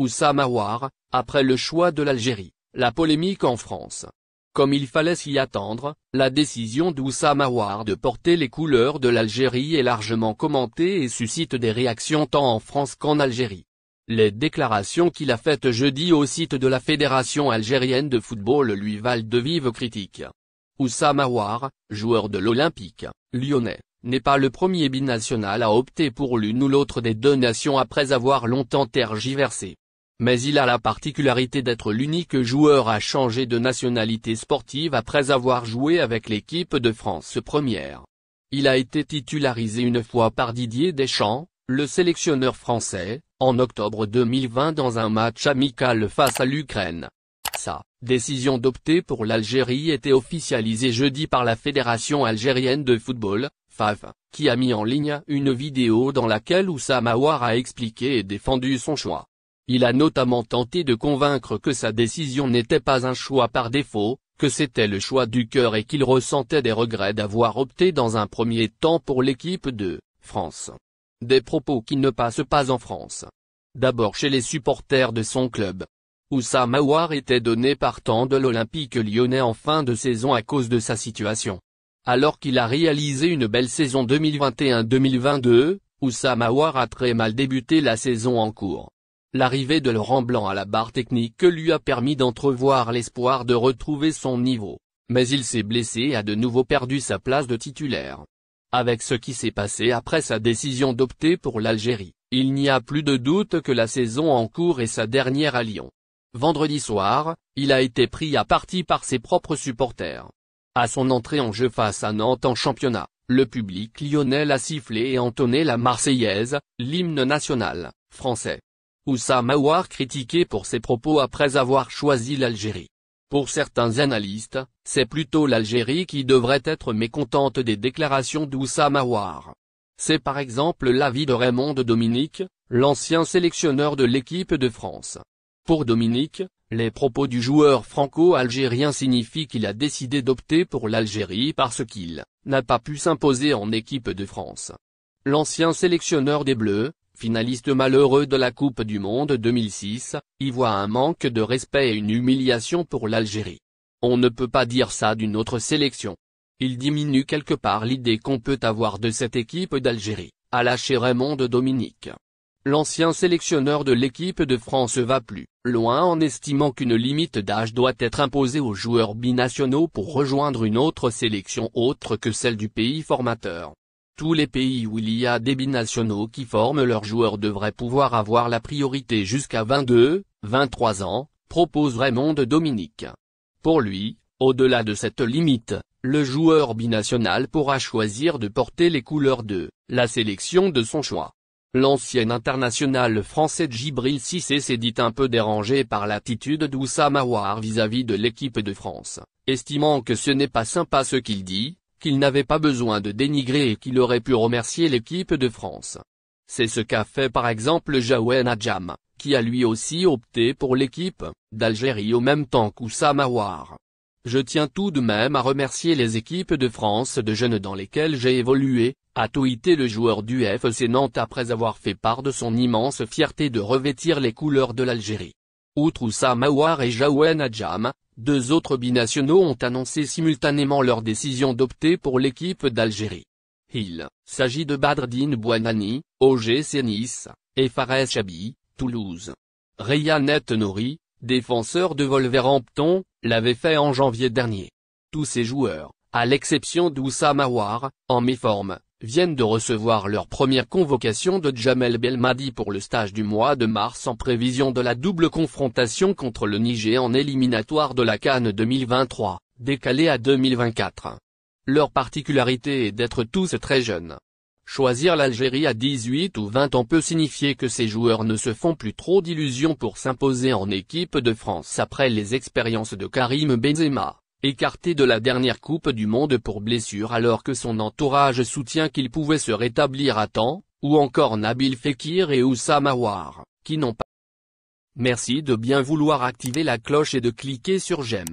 Oussama War, après le choix de l'Algérie, la polémique en France. Comme il fallait s'y attendre, la décision d'Oussa War de porter les couleurs de l'Algérie est largement commentée et suscite des réactions tant en France qu'en Algérie. Les déclarations qu'il a faites jeudi au site de la Fédération algérienne de football lui valent de vives critiques. Oussama War, joueur de l'Olympique, lyonnais, n'est pas le premier binational à opter pour l'une ou l'autre des deux nations après avoir longtemps tergiversé mais il a la particularité d'être l'unique joueur à changer de nationalité sportive après avoir joué avec l'équipe de France première. Il a été titularisé une fois par Didier Deschamps, le sélectionneur français, en octobre 2020 dans un match amical face à l'Ukraine. Sa décision d'opter pour l'Algérie était officialisée jeudi par la Fédération algérienne de football, FAF, qui a mis en ligne une vidéo dans laquelle Oussama War a expliqué et défendu son choix. Il a notamment tenté de convaincre que sa décision n'était pas un choix par défaut, que c'était le choix du cœur et qu'il ressentait des regrets d'avoir opté dans un premier temps pour l'équipe de France. Des propos qui ne passent pas en France. D'abord chez les supporters de son club. Oussa Mawar était donné partant de l'Olympique lyonnais en fin de saison à cause de sa situation. Alors qu'il a réalisé une belle saison 2021-2022, Oussa Mawar a très mal débuté la saison en cours. L'arrivée de Laurent Blanc à la barre technique lui a permis d'entrevoir l'espoir de retrouver son niveau, mais il s'est blessé et a de nouveau perdu sa place de titulaire. Avec ce qui s'est passé après sa décision d'opter pour l'Algérie, il n'y a plus de doute que la saison en cours est sa dernière à Lyon. Vendredi soir, il a été pris à partie par ses propres supporters. À son entrée en jeu face à Nantes en championnat, le public lyonnais a sifflé et entonné la Marseillaise, l'hymne national, français. Oussama Ouar critiqué pour ses propos après avoir choisi l'Algérie. Pour certains analystes, c'est plutôt l'Algérie qui devrait être mécontente des déclarations d'Oussama Mawar. C'est par exemple l'avis de Raymond Dominique, l'ancien sélectionneur de l'équipe de France. Pour Dominique, les propos du joueur franco-algérien signifient qu'il a décidé d'opter pour l'Algérie parce qu'il n'a pas pu s'imposer en équipe de France. L'ancien sélectionneur des Bleus, finaliste malheureux de la Coupe du Monde 2006, y voit un manque de respect et une humiliation pour l'Algérie. On ne peut pas dire ça d'une autre sélection. Il diminue quelque part l'idée qu'on peut avoir de cette équipe d'Algérie, a lâché Raymond de Dominique. L'ancien sélectionneur de l'équipe de France va plus loin en estimant qu'une limite d'âge doit être imposée aux joueurs binationaux pour rejoindre une autre sélection autre que celle du pays formateur. Tous les pays où il y a des binationaux qui forment leurs joueurs devraient pouvoir avoir la priorité jusqu'à 22, 23 ans, propose Raymond de Dominique. Pour lui, au-delà de cette limite, le joueur binational pourra choisir de porter les couleurs de la sélection de son choix. L'ancienne international français Djibril Cissé s'est dit un peu dérangé par l'attitude d'Oussama War vis-à-vis de l'équipe de France, estimant que ce n'est pas sympa ce qu'il dit, qu'il n'avait pas besoin de dénigrer et qu'il aurait pu remercier l'équipe de France. C'est ce qu'a fait par exemple Jaouen Adjam, qui a lui aussi opté pour l'équipe d'Algérie au même temps qu'Oussama War. Je tiens tout de même à remercier les équipes de France de jeunes dans lesquelles j'ai évolué, a toité le joueur du FC Nantes après avoir fait part de son immense fierté de revêtir les couleurs de l'Algérie. Outre Oussama War et Jaouen Adjam, deux autres binationaux ont annoncé simultanément leur décision d'opter pour l'équipe d'Algérie. Il s'agit de Badrdine Bouanani, OG Nice, et Fares Chabi, Toulouse. Rayanet Nouri, défenseur de Wolverhampton, l'avait fait en janvier dernier. Tous ces joueurs, à l'exception d'Oussa Mawar, en méforme, viennent de recevoir leur première convocation de Jamel Belmadi pour le stage du mois de mars en prévision de la double confrontation contre le Niger en éliminatoire de la Cannes 2023, décalée à 2024. Leur particularité est d'être tous très jeunes. Choisir l'Algérie à 18 ou 20 ans peut signifier que ces joueurs ne se font plus trop d'illusions pour s'imposer en équipe de France après les expériences de Karim Benzema écarté de la dernière Coupe du Monde pour blessure alors que son entourage soutient qu'il pouvait se rétablir à temps, ou encore Nabil Fekir et Oussama War, qui n'ont pas. Merci de bien vouloir activer la cloche et de cliquer sur j'aime.